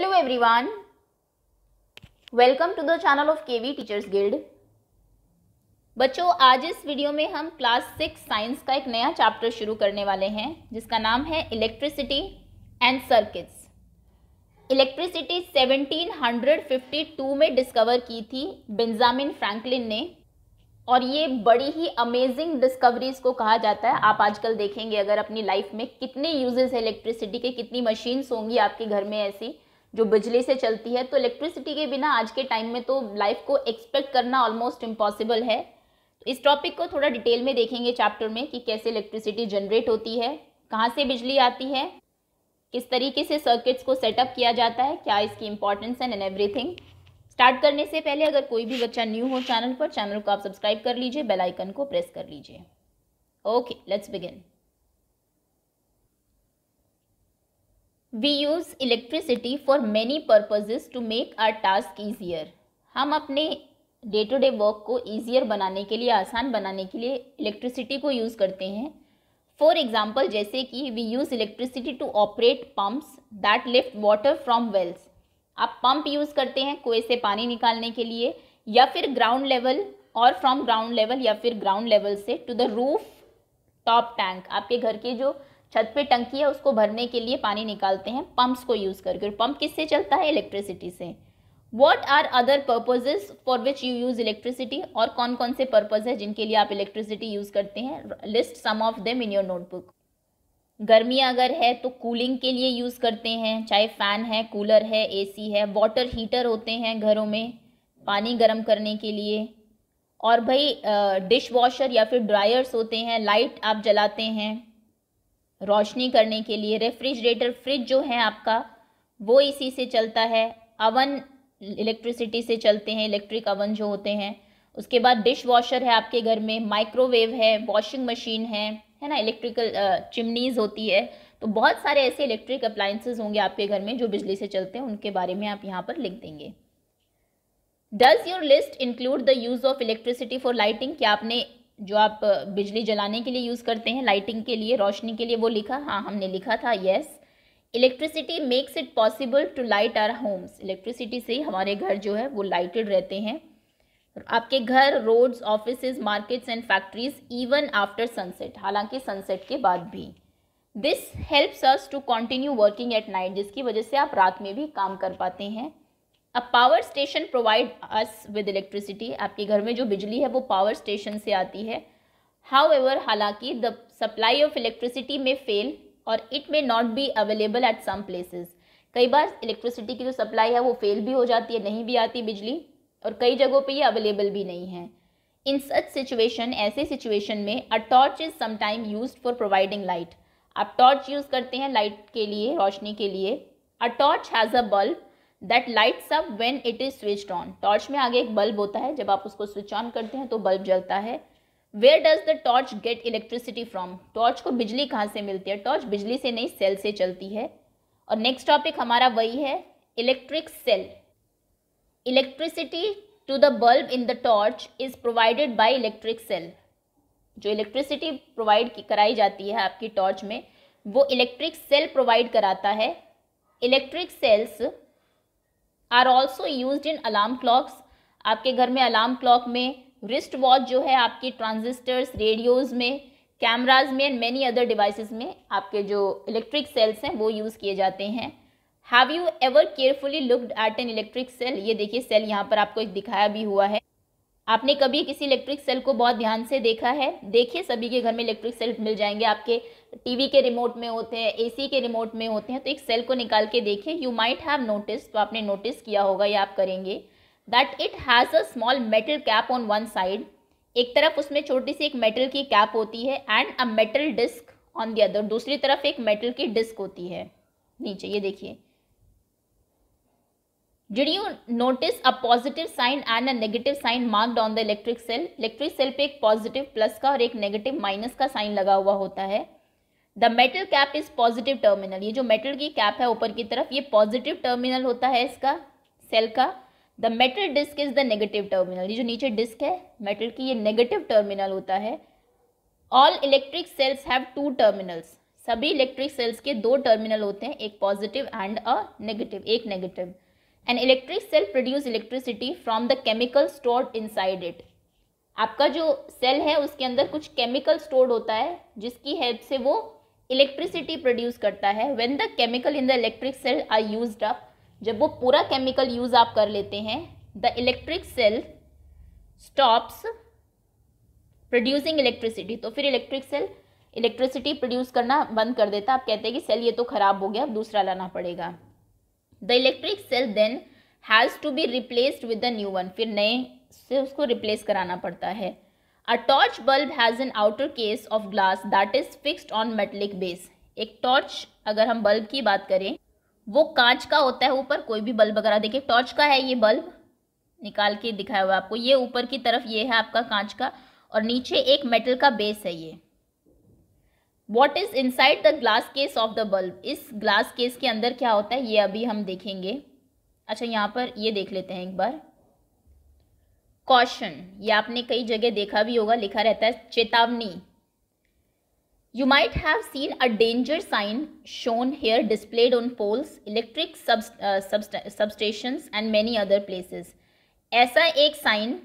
Hello everyone welcome to the channel of K V teachers guild बच्चों आज इस video में हम क्लास सिक्स साइंस का एक नया चैप्टर शुरू करने वाले हैं जिसका नाम है इलेक्ट्रिसिटी एंड सर्किट्स इलेक्ट्रिसिटी 1752 में डिस्कवर की थी बेंजामिन फ्रैंकलिन ने और ये बड़ी ही अमेजिंग डिस्कवरीज को कहा जाता है आप आजकल देखेंगे अगर अपनी लाइफ में कितने यूजेस है इलेक्ट्रिसिटी के कितनी मशीन्स होंगी आपके घर में ऐसी जो बिजली से चलती है तो इलेक्ट्रिसिटी के बिना आज के टाइम में तो लाइफ को एक्सपेक्ट करना ऑलमोस्ट इम्पॉसिबल है इस टॉपिक को थोड़ा डिटेल में देखेंगे चैप्टर में कि कैसे इलेक्ट्रिसिटी जनरेट होती है कहाँ से बिजली आती है किस तरीके से सर्किट्स को सेटअप किया जाता है क्या इसकी इंपॉर्टेंस है एंड एवरीथिंग स्टार्ट करने से पहले अगर कोई भी बच्चा न्यू हो चैनल पर चैनल को आप सब्सक्राइब कर लीजिए बेल आइकन को प्रेस कर लीजिए okay let's begin we use electricity for many purposes to make our task easier हम अपने डे टू डे वर्क को ईजियर बनाने के लिए आसान बनाने के लिए इलेक्ट्रिसिटी को यूज़ करते हैं फॉर एग्ज़ाम्पल जैसे कि we use electricity to operate pumps that lift water from wells आप पंप यूज़ करते हैं कुएं से पानी निकालने के लिए या फिर ग्राउंड लेवल और फ्रॉम ग्राउंड लेवल या फिर ग्राउंड लेवल से to the roof top tank आपके घर के जो छत पे टंकी है उसको भरने के लिए पानी निकालते हैं पंप्स को यूज़ करके और पंप किससे चलता है इलेक्ट्रिसिटी से what are other purposes for which you use electricity और कौन कौन से पर्पज़ है जिनके लिए आप इलेक्ट्रिसिटी यूज़ करते हैं list some of them in your notebook गर्मी अगर है तो कूलिंग के लिए यूज़ करते हैं चाहे फ़ैन है कूलर है एसी है वाटर हीटर होते हैं घरों में पानी गर्म करने के लिए और भाई डिश वॉशर या फिर ड्रायर्स होते हैं लाइट आप जलाते हैं रोशनी करने के लिए रेफ्रिजरेटर फ्रिज जो है आपका वो इसी से चलता है अवन इलेक्ट्रिसिटी से चलते हैं इलेक्ट्रिक अवन जो होते हैं उसके बाद डिश वॉशर है आपके घर में माइक्रोवेव है वॉशिंग मशीन है है ना इलेक्ट्रिकल चिमनीज होती है तो बहुत सारे ऐसे इलेक्ट्रिक अप्लाइंसेज होंगे आपके घर में जो बिजली से चलते हैं उनके बारे में आप यहाँ पर लिख देंगे does your list include the use of electricity for lighting क्या आपने जो आप बिजली जलाने के लिए यूज़ करते हैं लाइटिंग के लिए रोशनी के लिए वो लिखा हाँ हमने लिखा था yes electricity makes it possible to light our homes electricity से हमारे घर जो है वो लाइटेड रहते हैं आपके घर roads office markets and factories even after sunset हालांकि सनसेट के बाद भी this helps us to continue working at night जिसकी वजह से आप रात में भी काम कर पाते हैं अब power station provide us with electricity आपके घर में जो बिजली है वो पावर स्टेशन से आती है हाउ एवर हालांकि the supply of electricity may fail or it may not be available at some places कई बार इलेक्ट्रिसिटी की जो सप्लाई है वो फेल भी हो जाती है नहीं भी आती बिजली और कई जगहों पे ये अवेलेबल भी नहीं है इन सच सिचुएशन ऐसे सिचुएशन में a torch is sometime use for providing light आप टॉर्च यूज़ करते हैं लाइट के लिए रोशनी के लिए a torch has a bulb that lights up when it is switch on torch में आगे एक बल्ब होता है जब आप उसको स्विच ऑन करते हैं तो बल्ब जलता है where does the torch get electricity from torch को बिजली कहाँ से मिलती है टॉर्च बिजली से नहीं सेल से चलती है और नेक्स्ट टॉपिक हमारा वही है electric cell electricity to the bulb in the torch is provided by electric cell जो इलेक्ट्रिसिटी प्रोवाइड कराई जाती है आपकी टॉर्च में वो इलेक्ट्रिक सेल प्रोवाइड कराता है electric cells are also use in alarm clocks आपके घर में अलार्म क्लॉक में रिस्ट वॉच जो है आपके ट्रांजिस्टर्स रेडियोज़ में कैमराज में एंड मैनी अदर डिवाइसेस में आपके जो इलेक्ट्रिक सेल्स हैं वो यूज़ किए जाते हैं have you ever carefully looked at an electric cell ये देखिए सेल यहाँ पर आपको एक दिखाया भी हुआ है आपने कभी किसी इलेक्ट्रिक सेल को बहुत ध्यान से देखा है देखिए सभी के घर में इलेक्ट्रिक सेल मिल जाएंगे आपके टीवी के रिमोट में होते हैं एसी के रिमोट में होते हैं तो एक सेल को निकाल के देखिए यू माइट हैव नोटिस तो आपने नोटिस किया होगा या आप करेंगे that it has a small metal cap on one side एक तरफ उसमें छोटी सी एक मेटल की कैप होती है and a metal disc on the other दूसरी तरफ एक मेटल की डिस्क होती है नीचे ये देखिए did you notice a positive sign and a negative sign marked on the electric cell electric cell पे एक पॉजिटिव प्लस का और एक नेगेटिव माइनस का साइन लगा हुआ होता है the metal cap is positive terminal ये जो मेटल की कैप है ऊपर की तरफ ये पॉजिटिव टर्मिनल होता है इसका सेल का the metal disc is the negative terminal ये जो नीचे डिस्क है मेटल की ये नेगेटिव टर्मिनल होता है all electric cells have two terminals सभी इलेक्ट्रिक सेल्स के दो टर्मिनल होते हैं एक पॉजिटिव एंड अ नेगेटिव एक negative an electric cell produce electricity from the chemical stored side it आपका जो सेल है उसके अंदर कुछ केमिकल स्टोर्ड होता है जिसकी हेल्प से वो इलेक्ट्रिसिटी प्रोड्यूस करता है when the chemical in the electric cell are used up जब वो पूरा केमिकल यूज आप कर लेते हैं the electric cell stops producing electricity तो फिर इलेक्ट्रिक सेल इलेक्ट्रिसिटी प्रोड्यूस करना बंद कर देता आप कहते हैं कि सेल ये तो खराब हो गया अब दूसरा लाना पड़ेगा the electric cell then has to be replaced with the new one फिर नए से उसको रिप्लेस कराना पड़ता है A torch bulb has an outer case of glass that is fixed on metallic base. एक टॉर्च अगर हम बल्ब की बात करें वो कांच का होता है ऊपर कोई भी बल्ब वगैरह देखिए टॉर्च का है ये बल्ब निकाल के दिखाया हुआ आपको ये ऊपर की तरफ ये है आपका कांच का और नीचे एक मेटल का बेस है ये what is inside the glass case of the bulb इस ग्लास केस के अंदर क्या होता है ये अभी हम देखेंगे अच्छा यहाँ पर ये देख लेते हैं एक बार कॉशन ये आपने कई जगह देखा भी होगा लिखा रहता है चेतावनी you might have seen a danger sign shown here displayed on poles electric substation and many other places ऐसा एक साइन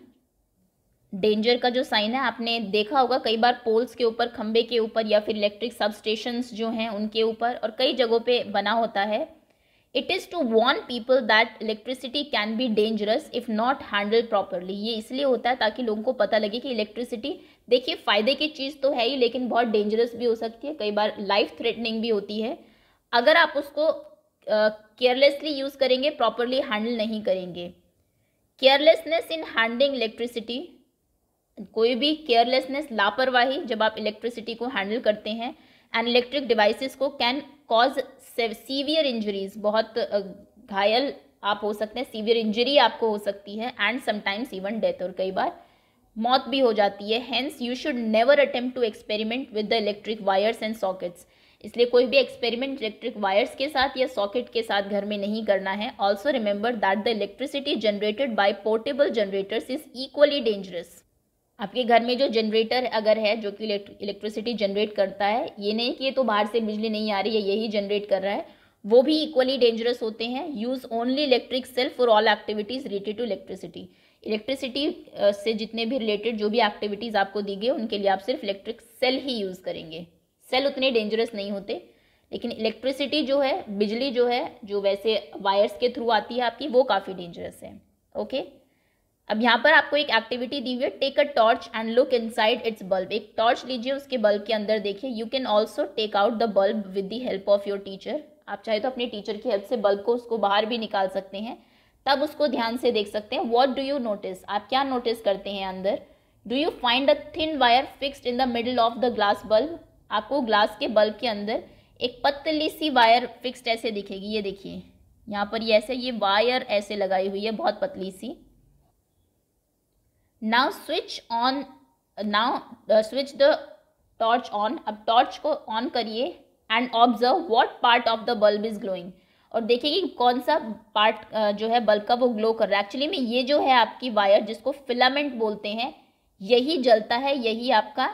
डेंजर का जो साइन है आपने देखा होगा कई बार पोल्स के ऊपर खंबे के ऊपर या फिर इलेक्ट्रिक सबस्टेशन जो हैं उनके ऊपर और कई जगहों पे बना होता है it is to warn people that electricity can be dangerous if not handle properly ये इसलिए होता है ताकि लोगों को पता लगे कि इलेक्ट्रिसिटी देखिए फ़ायदे की चीज़ तो है ही लेकिन बहुत डेंजरस भी हो सकती है कई बार लाइफ थ्रेटनिंग भी होती है अगर आप उसको केयरलेसली uh, यूज़ करेंगे प्रॉपरली हैंडल नहीं करेंगे केयरलेसनेस इन हैंडलिंग इलेक्ट्रिसिटी कोई भी केयरलेसनेस लापरवाही जब आप इलेक्ट्रिसिटी को हैंडल करते हैं एंड इलेक्ट्रिक डिवाइसेस को कैन कॉज सीवियर इंजरीज बहुत घायल आप हो सकते हैं सीवियर इंजरी आपको हो सकती है एंड समटाइम्स इवन डेथ और कई बार मौत भी हो जाती है hence you should never attempt to experiment with the electric wires and sockets इसलिए कोई भी एक्सपेरिमेंट इलेक्ट्रिक वायर्स के साथ या सॉकेट के साथ घर में नहीं करना है also remember that the electricity generated by portable generators is equally dangerous आपके घर में जो जनरेटर अगर है जो कि इलेक्ट्रिसिटी जनरेट करता है ये नहीं कि ये तो बाहर से बिजली नहीं आ रही है यही जनरेट कर रहा है वो भी इक्वली डेंजरस होते हैं use only electric cell for all activities related to electricity electricity से जितने भी रिलेटेड जो भी एक्टिविटीज़ आपको दी गई उनके लिए आप सिर्फ इलेक्ट्रिक सेल ही यूज़ करेंगे सेल उतने डेंजरस नहीं होते लेकिन इलेक्ट्रिसिटी जो है बिजली जो है जो वैसे वायर्स के थ्रू आती है आपकी वो काफ़ी डेंजरस है ओके okay? अब यहाँ पर आपको एक एक्टिविटी दी हुई है take a torch and look inside its bulb एक टॉर्च लीजिए उसके बल्ब के अंदर देखिए you can also take out the bulb with the help of your teacher आप चाहे तो अपने टीचर की हेल्प से बल्ब को उसको बाहर भी निकाल सकते हैं तब उसको ध्यान से देख सकते हैं वॉट डू यू नोटिस आप क्या नोटिस करते हैं अंदर do you find a thin wire fixed in the middle of the glass bulb आपको ग्लास के बल्ब के अंदर एक पतली सी वायर फिक्सड ऐसे दिखेगी ये देखिए यहाँ पर ये ऐसे ये वायर ऐसे लगाई हुई है बहुत पतली सी now switch on now switch the torch on अब टॉर्च को ऑन करिए and observe what part of the bulb is glowing और देखिए कि कौन सा पार्ट uh, जो है बल्ब का वो ग्लो कर रहा है एक्चुअली में ये जो है आपकी वायर जिसको फिलामेंट बोलते हैं यही जलता है यही आपका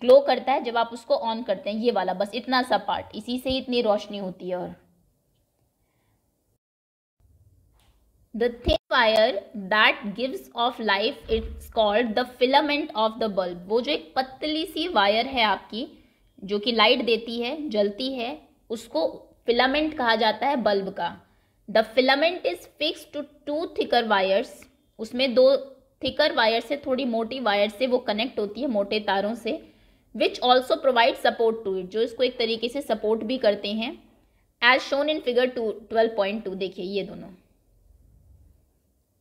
ग्लो करता है जब आप उसको ऑन करते हैं ये वाला बस इतना सा पार्ट इसी से ही इतनी रोशनी होती है और the thin wire that gives off light it's called the filament of the bulb वो जो एक पतली सी वायर है आपकी जो कि लाइट देती है जलती है उसको फिलामेंट कहा जाता है बल्ब का the filament is fix to two thicker wires उसमें दो थिकर वायर से थोड़ी मोटी वायर से वो कनेक्ट होती है मोटे तारों से which also provide support to it जो इसको एक तरीके से सपोर्ट भी करते हैं as shown in figure two twelve point two देखिए ये दोनों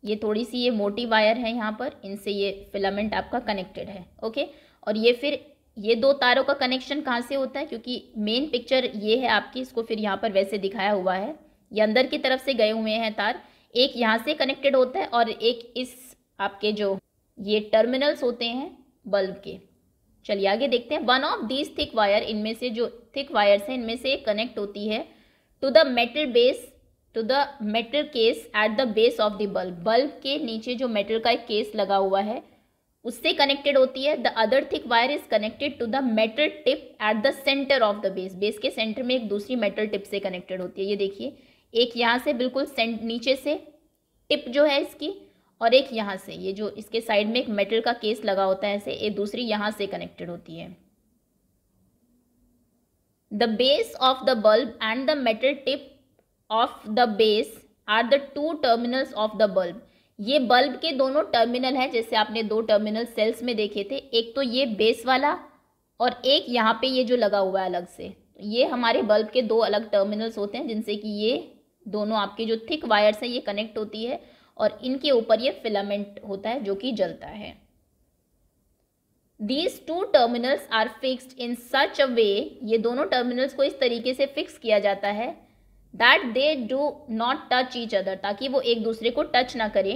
ये थोड़ी सी ये मोटी वायर है यहाँ पर इनसे ये फिलामेंट आपका कनेक्टेड है ओके और ये फिर ये दो तारों का कनेक्शन कहाँ से होता है क्योंकि मेन पिक्चर ये है आपकी इसको फिर यहाँ पर वैसे दिखाया हुआ है ये अंदर की तरफ से गए हुए हैं तार एक यहाँ से कनेक्टेड होता है और एक इस आपके जो ये टर्मिनल्स होते हैं बल्ब के चलिए आगे देखते हैं one of these thick wire इनमें से जो थिक वायर्स हैं इनमें से कनेक्ट होती है to the metal base to the metal case at the base of the bulb bulb के नीचे जो मेटल का एक केस लगा हुआ है उससे कनेक्टेड होती है the other thick wire is connected to the metal tip at the centre of the base base के सेंटर में एक दूसरी मेटल टिप से कनेक्टेड होती है ये देखिए एक यहाँ से बिल्कुल सेंट नीचे से टिप जो है इसकी और एक यहाँ से ये जो इसके साइड में एक मेटल का केस लगा होता है ऐसे एक दूसरी यहाँ से कनेक्टेड होती है the base of the bulb and the metal tip of the base are the two terminals of the bulb ये बल्ब के दोनों टर्मिनल हैं जैसे आपने दो टर्मिनल सेल्स में देखे थे एक तो ये बेस वाला और एक यहाँ पे ये जो लगा हुआ है अलग से ये हमारे बल्ब के दो अलग टर्मिनल्स होते हैं जिनसे कि ये दोनों आपके जो थिक वायर्स हैं ये कनेक्ट होती है और इनके ऊपर ये फिलामेंट होता है जो कि जलता है these two terminals are fixed in such a way ये दोनों टर्मिनल्स को इस तरीके से फिक्स किया जाता है that they do not touch each other ताकि वो एक दूसरे को टच ना करें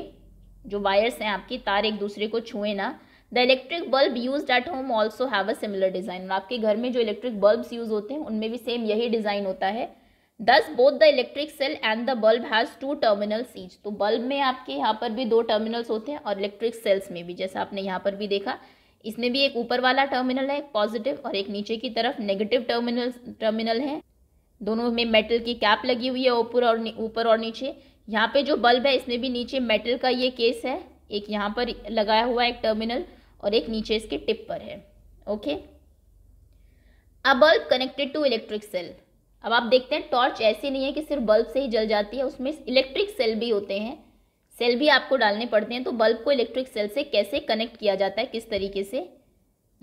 जो वायर्स हैं आपकी तार एक दूसरे को छुए ना the electric bulb use at home also have a similar design और आपके घर में जो इलेक्ट्रिक बल्ब यूज होते हैं उनमें भी सेम यही डिज़ाइन होता है thus both the electric cell and the bulb has two terminals each तो बल्ब में आपके यहाँ पर भी दो टर्मिनल्स होते हैं और इलेक्ट्रिक सेल्स में भी जैसा आपने यहाँ पर भी देखा इसमें भी एक ऊपर वाला टर्मिनल है पॉजिटिव और एक नीचे की तरफ नेगेटिव टर्मिनल टर्मिनल है दोनों में मेटल की कैप लगी हुई है ऊपर और ऊपर और नीचे यहाँ पे जो बल्ब है इसमें भी नीचे मेटल का ये केस है एक यहाँ पर लगाया हुआ एक टर्मिनल और एक नीचे इसके टिप पर है okay a bulb connected to electric cell अब आप देखते हैं टॉर्च ऐसी नहीं है कि सिर्फ बल्ब से ही जल जाती है उसमें इलेक्ट्रिक सेल भी होते हैं सेल भी आपको डालने पड़ते हैं तो बल्ब को इलेक्ट्रिक सेल से कैसे कनेक्ट किया जाता है किस तरीके से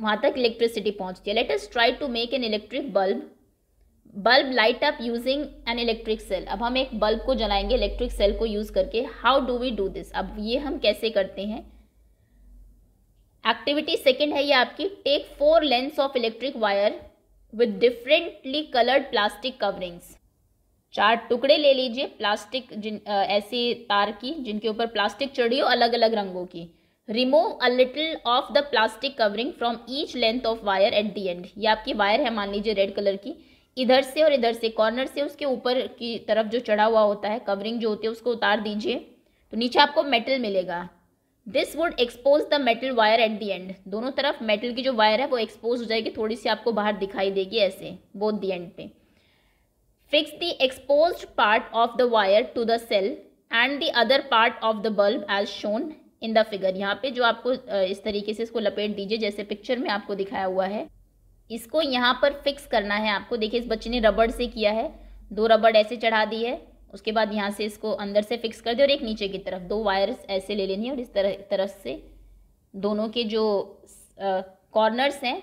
वहाँ तक इलेक्ट्रिसिटी पहुँचती है let us try to make an electric bulb bulb light up using an electric cell अब हम एक बल्ब को जलाएंगे इलेक्ट्रिक सेल को यूज करके how do we do this अब ये हम कैसे करते हैं एक्टिविटी सेकेंड है ये आपकी take four lengths of electric wire with differently coloured plastic coverings चार टुकड़े ले लीजिए प्लास्टिक जिन ऐसे तार की जिनके ऊपर प्लास्टिक चढ़ी हो अलग अलग रंगों की remove a little of the plastic covering from each length of wire at the end ये आपकी वायर है मान लीजिए रेड कलर की इधर से और इधर से कॉर्नर से उसके ऊपर की तरफ जो चढ़ा हुआ होता है कवरिंग जो होती है उसको उतार दीजिए तो नीचे आपको मेटल मिलेगा this would expose the metal wire at the end दोनों तरफ मेटल की जो वायर है वो एक्सपोज हो जाएगी थोड़ी सी आपको बाहर दिखाई देगी ऐसे बोथ दी एंड पे fix the expose part of the wire to the cell and the other part of the bulb as shown in the figure यहाँ पे जो आपको इस तरीके से इसको लपेट दीजिए जैसे पिक्चर में आपको दिखाया हुआ है इसको यहाँ पर फिक्स करना है आपको देखिए इस बच्चे ने रबड़ से किया है दो रबड़ ऐसे चढ़ा दी है उसके बाद यहाँ से इसको अंदर से फिक्स कर दिया और एक नीचे की तरफ दो वायर्स ऐसे ले लेनी है और इस तरह तरफ से दोनों के जो कॉर्नर्स हैं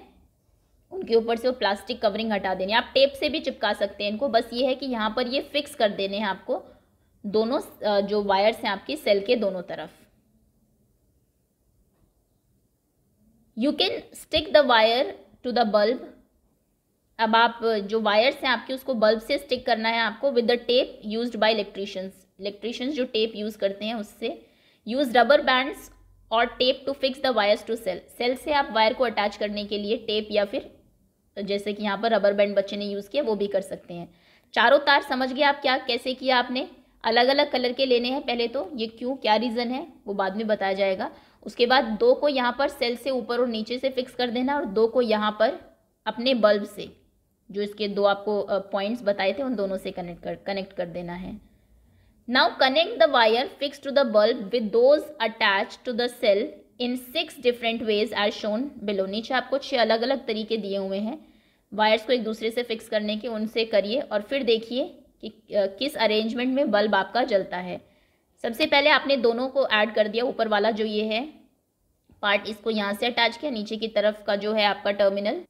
उनके ऊपर से वो प्लास्टिक कवरिंग हटा देनी है आप टेप से भी चिपका सकते हैं इनको बस ये है कि यहाँ पर ये फिक्स कर देने हैं आपको दोनों जो वायर्स हैं आपकी सेल के दोनों तरफ you can stick the wire to the bulb अब आप जो वायर्स हैं आपके उसको बल्ब से स्टिक करना है आपको with the tape use by electricians electricians जो टेप यूज़ करते हैं उससे use rubber bands or tape to fix the wires to cell cell से आप वायर को अटैच करने के लिए टेप या फिर जैसे कि यहाँ पर रबर बैंड बच्चे ने यूज़ किया वो भी कर सकते हैं चारों तार समझ गए आप क्या कैसे किया आपने अलग अलग कलर के लेने हैं पहले तो ये क्यों क्या रीज़न है वो बाद में बताया जाएगा उसके बाद दो को यहाँ पर सेल से ऊपर और नीचे से फिक्स कर देना और दो को यहाँ पर अपने बल्ब से जो इसके दो आपको पॉइंट्स बताए थे उन दोनों से कनेक्ट कर कनेक्ट कर देना है now connect the wire fix to the bulb with those attach to the cell in six different ways are shown below नीचे आपको छः अलग अलग तरीके दिए हुए हैं वायर्स को एक दूसरे से फिक्स करने के उनसे करिए और फिर देखिए कि किस अरेंजमेंट में बल्ब आपका जलता है सबसे पहले आपने दोनों को ऐड कर दिया ऊपर वाला जो ये है पार्ट इसको यहाँ से अटैच किया नीचे की तरफ का जो है आपका टर्मिनल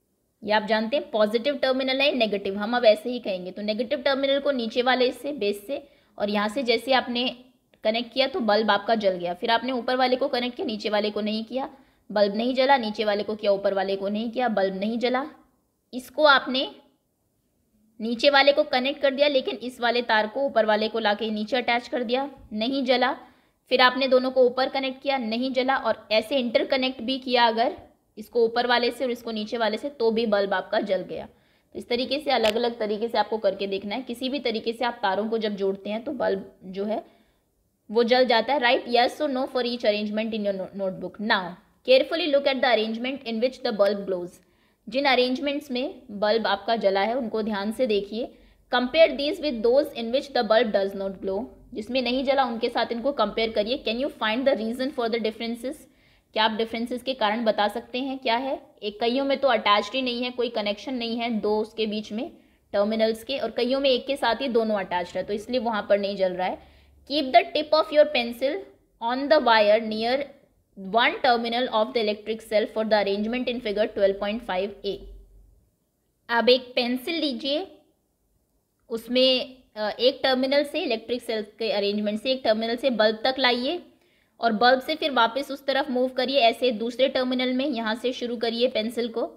ये आप जानते हैं पॉजिटिव टर्मिनल है नेगेटिव हम अब ऐसे ही कहेंगे तो नेगेटिव टर्मिनल को नीचे वाले से बेस से और यहाँ से जैसे आपने कनेक्ट किया तो बल्ब आपका जल गया फिर आपने ऊपर वाले को कनेक्ट किया नीचे वाले को नहीं किया बल्ब नहीं जला नीचे वाले को किया ऊपर वाले को नहीं किया बल्ब नहीं जला इसको आपने नीचे वाले को कनेक्ट कर दिया लेकिन इस वाले तार को ऊपर वाले को लाके नीचे अटैच कर दिया नहीं जला फिर आपने दोनों को ऊपर कनेक्ट किया नहीं जला और ऐसे इंटरकनेक्ट भी किया अगर इसको ऊपर वाले से और इसको नीचे वाले से तो भी बल्ब आपका जल गया तो इस तरीके से अलग अलग तरीके से आपको करके देखना है किसी भी तरीके से आप तारों को जब जोड़ते हैं तो बल्ब जो है वो जल जाता है राइट यस और no for each arrangement in your notebook now carefully look at the arrangement in which the bulb glows जिन अरेंजमेंट्स में बल्ब आपका जला है उनको ध्यान से देखिए compare these with those in which the bulb does not glow जिसमें नहीं जला उनके साथ इनको कंपेयर करिए can you find the reason for the differences क्या आप डिफरेंसेस के कारण बता सकते हैं क्या है एक कईयों में तो अटैच्ड ही नहीं है कोई कनेक्शन नहीं है दो उसके बीच में टर्मिनल्स के और कईयों में एक के साथ ही दोनों अटैच्ड है तो इसलिए वहाँ पर नहीं जल रहा है keep the tip of your pencil on the wire near one terminal of the electric cell for the arrangement in figure five A अब एक पेंसिल लीजिए उसमें एक टर्मिनल से इलेक्ट्रिक सेल्स के अरेंजमेंट से एक टर्मिनल से बल्ब तक लाइए और बल्ब से फिर वापस उस तरफ मूव करिए ऐसे दूसरे टर्मिनल में यहाँ से शुरू करिए पेंसिल को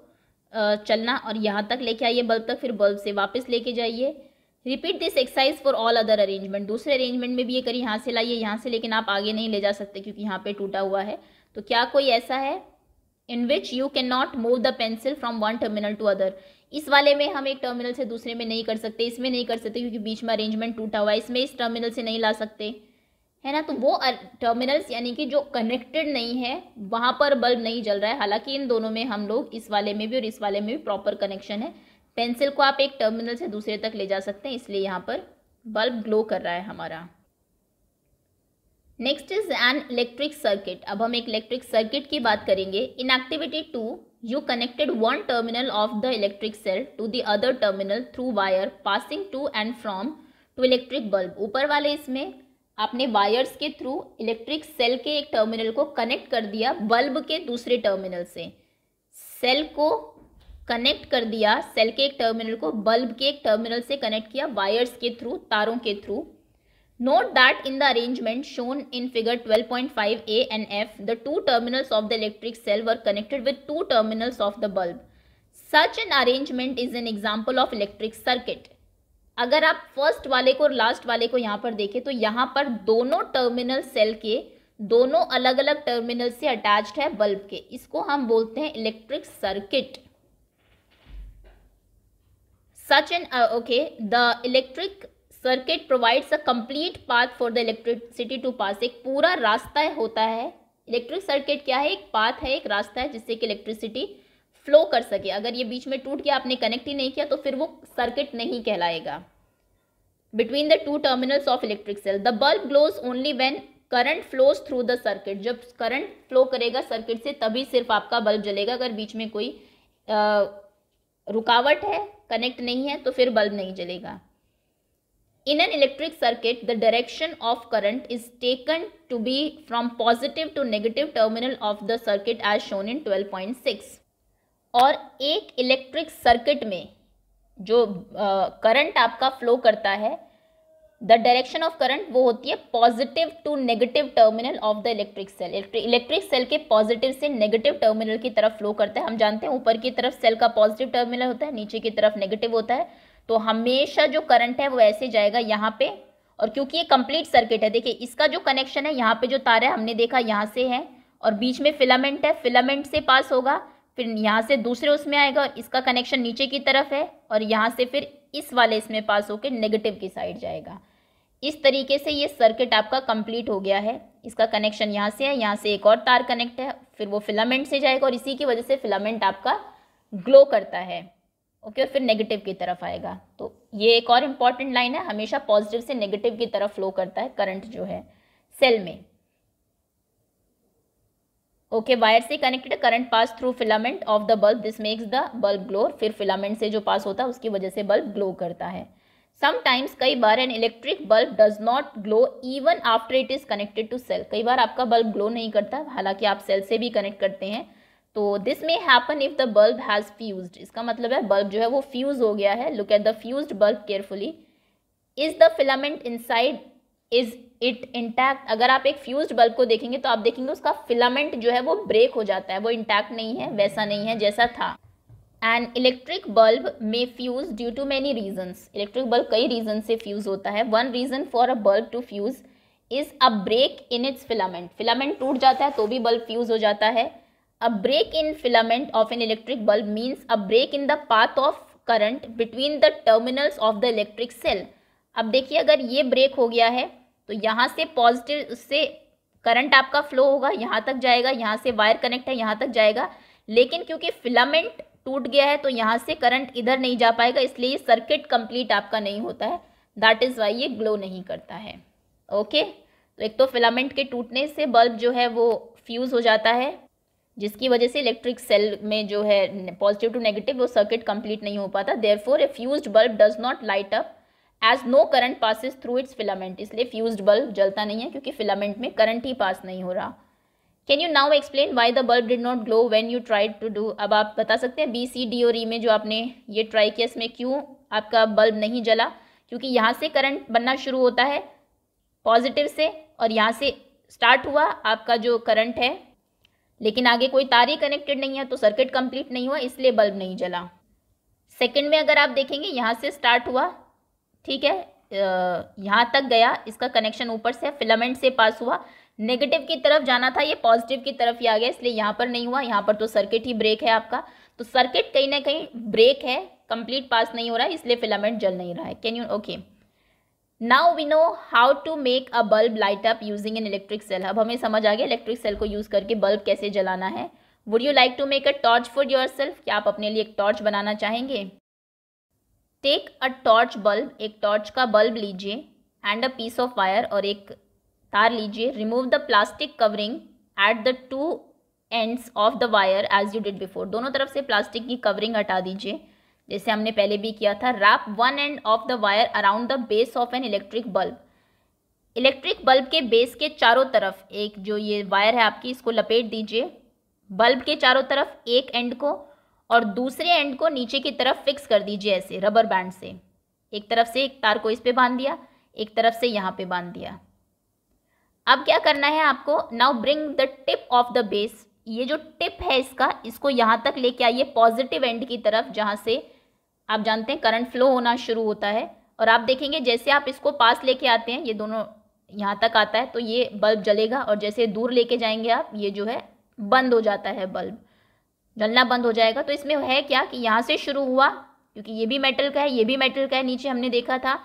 चलना और यहाँ तक लेके आइए बल्ब तक फिर बल्ब से वापस लेके जाइए repeat this exercise for all other arrangement दूसरे अरेंजमेंट में भी ये करिए यहाँ से लाइए यहाँ से लेकिन आप आगे नहीं ले जा सकते क्योंकि यहाँ पे टूटा हुआ है तो क्या कोई ऐसा है in which you can not move the pencil from one terminal to other इस वाले में हम एक टर्मिनल से दूसरे में नहीं कर सकते इसमें नहीं कर सकते क्योंकि बीच में अरेंजमेंट टूटा हुआ है इसमें इस टर्मिनल से नहीं ला सकते है ना तो वो टर्मिनल्स यानी कि जो कनेक्टेड नहीं है वहाँ पर बल्ब नहीं जल रहा है हालांकि इन दोनों में हम लोग इस वाले में भी और इस वाले में भी प्रॉपर कनेक्शन है पेंसिल को आप एक टर्मिनल से दूसरे तक ले जा सकते हैं इसलिए यहाँ पर बल्ब ग्लो कर रहा है हमारा next is an electric circuit अब हम एक इलेक्ट्रिक सर्किट की बात करेंगे in activity two you connected one terminal of the electric cell to the other terminal through wire passing to and from two electric bulb ऊपर वाले इसमें आपने वायर्स के थ्रू इलेक्ट्रिक सेल के एक टर्मिनल को कनेक्ट कर दिया बल्ब के दूसरे टर्मिनल से सेल को कनेक्ट कर दिया सेल के एक टर्मिनल को बल्ब के एक टर्मिनल से कनेक्ट किया वायर्स के थ्रू तारों के through Note that in the arrangement shown in figure 12.5a and f, the two terminals of the electric cell were connected with two terminals of the bulb. Such an arrangement is an example of electric circuit. अगर आप first वाले को और last वाले को यहाँ पर देखें तो यहाँ पर दोनों टर्मिनल सेल के दोनों अलग अलग टर्मिनल से अटैच्ड है बल्ब के इसको हम बोलते हैं electric circuit such an okay the electric circuit provides a complete path for the electricity to pass एक पूरा रास्ता होता है इलेक्ट्रिक सर्किट क्या है एक पाथ है एक रास्ता है जिससे कि इलेक्ट्रिसिटी फ्लो कर सके अगर ये बीच में टूट गया आपने कनेक्ट ही नहीं किया तो फिर वो सर्किट नहीं कहलाएगा between the two terminals of electric cell the bulb glows only when current flows through the circuit जब करंट फ्लो करेगा सर्किट से तभी सिर्फ आपका बल्ब जलेगा अगर बीच में कोई आ, रुकावट है कनेक्ट नहीं है तो फिर बल्ब नहीं जलेगा In an electric circuit, the direction of current is taken to be from positive to negative terminal of the circuit as shown in 12.6. और एक इलेक्ट्रिक सर्किट में जो करंट uh, आपका फ्लो करता है द डायरेक्शन ऑफ करंट वो होती है positive to negative terminal of the electric cell electric cell के पॉजिटिव से नेगेटिव टर्मिनल की तरफ फ्लो करता है हम जानते हैं ऊपर की तरफ सेल का पॉजिटिव टर्मिनल होता है नीचे की तरफ नेगेटिव होता है तो हमेशा जो करंट है वो ऐसे जाएगा यहाँ पे और क्योंकि ये कंप्लीट सर्किट है देखिए इसका जो कनेक्शन है यहाँ पे जो तार है हमने देखा यहाँ से है और बीच में फिलामेंट है फिलामेंट से पास होगा फिर यहाँ से दूसरे उसमें आएगा और इसका कनेक्शन नीचे की तरफ है और यहाँ से फिर इस वाले इसमें पास होकर नेगेटिव की साइड जाएगा इस तरीके से ये सर्किट आपका कंप्लीट हो गया है इसका कनेक्शन यहाँ से है यहाँ से एक और तार कनेक्ट है फिर वो फिलामेंट से जाएगा और इसी की वजह से फिलामेंट आपका ग्लो करता है ओके और फिर नेगेटिव की तरफ आएगा तो ये एक और इम्पॉर्टेंट लाइन है हमेशा पॉजिटिव से नेगेटिव की तरफ फ्लो करता है करंट जो है सेल में ओके वायर से connected current pass through filament of the bulb this makes the bulb glow फिर फिलामेंट से जो पास होता है उसकी वजह से बल्ब ग्लो करता है समटाइम्स कई बार an electric bulb does not glow even after it is connected to cell कई बार आपका बल्ब ग्लो नहीं करता हालांकि आप सेल से भी कनेक्ट करते हैं तो this may happen if the bulb has fuse इसका मतलब है बल्ब जो है वो फ्यूज़ हो गया है look at the fuse bulb carefully is the filament side is it intact अगर आप एक फ्यूज बल्ब को देखेंगे तो आप देखेंगे उसका फिलामेंट जो है वो ब्रेक हो जाता है वो इंटैक्ट नहीं है वैसा नहीं है जैसा था an electric bulb may fuse due to many reasons electric bulb कई रीजन से फ्यूज़ होता है one reason for a bulb to fuse is a break in its filament filament टूट जाता है तो भी बल्ब फ्यूज़ हो जाता है A break in filament of an electric bulb means a break in the path of current between the terminals of the electric cell अब देखिए अगर ये ब्रेक हो गया है तो यहाँ से पॉजिटिव उससे करंट आपका फ्लो होगा यहाँ तक जाएगा यहाँ से वायर कनेक्ट है यहाँ तक जाएगा लेकिन क्योंकि फिलामेंट टूट गया है तो यहाँ से करंट इधर नहीं जा पाएगा इसलिए ये सर्किट कंप्लीट आपका नहीं होता है दैट इज़ वाई ये ग्लो नहीं करता है ओके तो एक तो फिलामेंट के टूटने से बल्ब जो है वो फ्यूज़ हो जाता है जिसकी वजह से इलेक्ट्रिक सेल में जो है पॉजिटिव टू नेगेटिव वो सर्किट कंप्लीट नहीं हो पाता therefore a fuse bulb does not light up as no current passes through its filament इसलिए फ्यूज बल्ब जलता नहीं है क्योंकि फिलामेंट में करंट ही पास नहीं हो रहा can you now explain why the bulb did not glow when you try to do अब आप बता सकते हैं बी सी डी और ई e में जो आपने ये ट्राई किया इसमें क्यों आपका बल्ब नहीं जला क्योंकि यहाँ से करंट बनना शुरू होता है पॉजिटिव से और यहाँ से स्टार्ट हुआ आपका जो करंट है लेकिन आगे कोई तार ही कनेक्टेड नहीं है तो सर्किट कंप्लीट नहीं हुआ इसलिए बल्ब नहीं जला सेकंड में अगर आप देखेंगे यहाँ से स्टार्ट हुआ ठीक है यहाँ तक गया इसका कनेक्शन ऊपर से फिलामेंट से पास हुआ नेगेटिव की तरफ जाना था ये पॉजिटिव की तरफ ही आ गया इसलिए यहाँ पर नहीं हुआ यहाँ पर तो सर्किट ही ब्रेक है आपका तो सर्किट कहीं ना कहीं ब्रेक है कंप्लीट पास नहीं हो रहा है इसलिए फिलामेंट जल नहीं रहा है can you okay now we know how to make a bulb light up using an electric cell अब हमें समझ आ गया इलेक्ट्रिक सेल को यूज़ करके बल्ब कैसे जलाना है would you like to make a torch for yourself क्या आप अपने लिए एक टॉर्च बनाना चाहेंगे टेक अ टॉर्च बल्ब एक टॉर्च का बल्ब लीजिए and a piece of wire और एक तार लीजिए remove the plastic covering at the two ends of the wire as you did before दोनों तरफ से प्लास्टिक की कवरिंग हटा दीजिए जैसे हमने पहले भी किया था wrap one end of the wire around the base of an electric bulb electric bulb के बेस के चारों तरफ एक जो ये वायर है आपकी इसको लपेट दीजिए बल्ब के चारों तरफ एक एंड को और दूसरे एंड को नीचे की तरफ फिक्स कर दीजिए ऐसे रबर बैंड से एक तरफ से एक तार को इस पे बांध दिया एक तरफ से यहाँ पे बांध दिया अब क्या करना है आपको now bring the tip of the base ये जो टिप है इसका इसको यहाँ तक लेके आइए पॉजिटिव एंड की तरफ जहाँ से आप जानते हैं करंट फ्लो होना शुरू होता है और आप देखेंगे जैसे आप इसको पास लेके आते हैं ये दोनों यहाँ तक आता है तो ये बल्ब जलेगा और जैसे दूर लेके जाएंगे आप ये जो है बंद हो जाता है बल्ब जलना बंद हो जाएगा तो इसमें है क्या कि यहाँ से शुरू हुआ क्योंकि ये भी मेटल का है ये भी मेटल का है नीचे हमने देखा था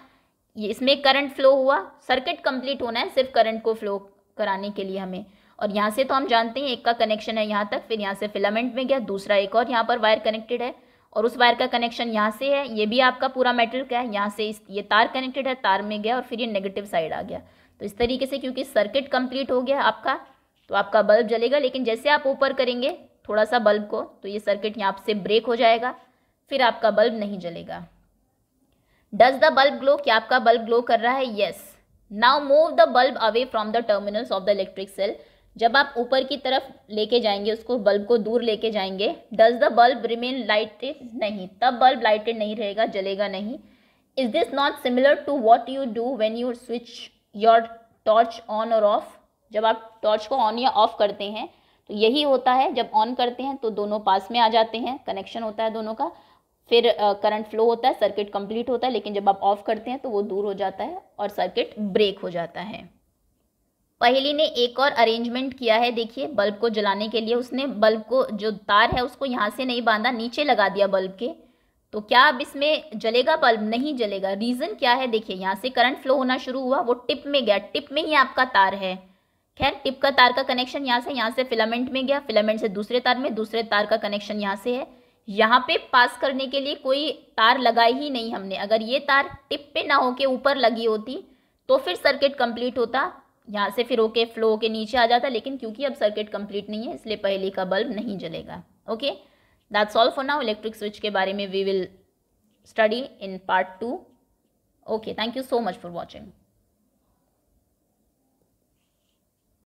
ये इसमें करंट फ्लो हुआ सर्किट कंप्लीट होना है सिर्फ करंट को फ्लो कराने के लिए हमें और यहाँ से तो हम जानते हैं एक का कनेक्शन है यहाँ तक फिर यहाँ से फिलामेंट में गया दूसरा एक और यहाँ पर वायर कनेक्टेड है और उस वायर का कनेक्शन यहाँ से है ये भी आपका पूरा मेटल का है यहाँ से इस ये तार कनेक्टेड है तार में गया और फिर ये नेगेटिव साइड आ गया तो इस तरीके से क्योंकि सर्किट कंप्लीट हो गया आपका तो आपका बल्ब जलेगा लेकिन जैसे आप ऊपर करेंगे थोड़ा सा बल्ब को तो ये सर्किट यहाँ से ब्रेक हो जाएगा फिर आपका बल्ब नहीं जलेगा डज द बल्ब ग्लो क्या आपका बल्ब ग्लो कर रहा है yes now move the bulb away from the terminals of the electric cell जब आप ऊपर की तरफ लेके जाएंगे उसको बल्ब को दूर लेके जाएंगे does the bulb remain lighted नहीं तब बल्ब लाइटेड नहीं रहेगा जलेगा नहीं is this not similar to what you do when you switch your torch on और ऑफ जब आप टॉर्च को ऑन या ऑफ करते हैं तो यही होता है जब ऑन करते हैं तो दोनों पास में आ जाते हैं कनेक्शन होता है दोनों का फिर करंट फ्लो होता है सर्किट कंप्लीट होता है लेकिन जब आप ऑफ करते हैं तो वो दूर हो जाता है और सर्किट ब्रेक हो जाता है पहली ने एक और अरेंजमेंट किया है देखिए बल्ब को जलाने के लिए उसने बल्ब को जो तार है उसको यहाँ से नहीं बांधा नीचे लगा दिया बल्ब के तो क्या अब इसमें जलेगा बल्ब नहीं जलेगा रीज़न क्या है देखिए यहाँ से करंट फ्लो होना शुरू हुआ वो टिप में गया टिप में ही आपका तार है खैर टिप का तार का कनेक्शन यहाँ से यहाँ से फिलामेंट में गया फिलामेंट से दूसरे तार में दूसरे तार का कनेक्शन यहाँ से है यहाँ पे पास करने के लिए कोई तार लगाई ही नहीं हमने अगर ये तार टिप पे ना होके ऊपर लगी होती तो फिर सर्किट कंप्लीट होता यहाँ से फिर ओके फ्लो के नीचे आ जाता है लेकिन क्योंकि अब सर्किट कंप्लीट नहीं है इसलिए पहले का बल्ब नहीं जलेगा okay that solve for now electric switch के बारे में we will study in part two okay thank you so much for watching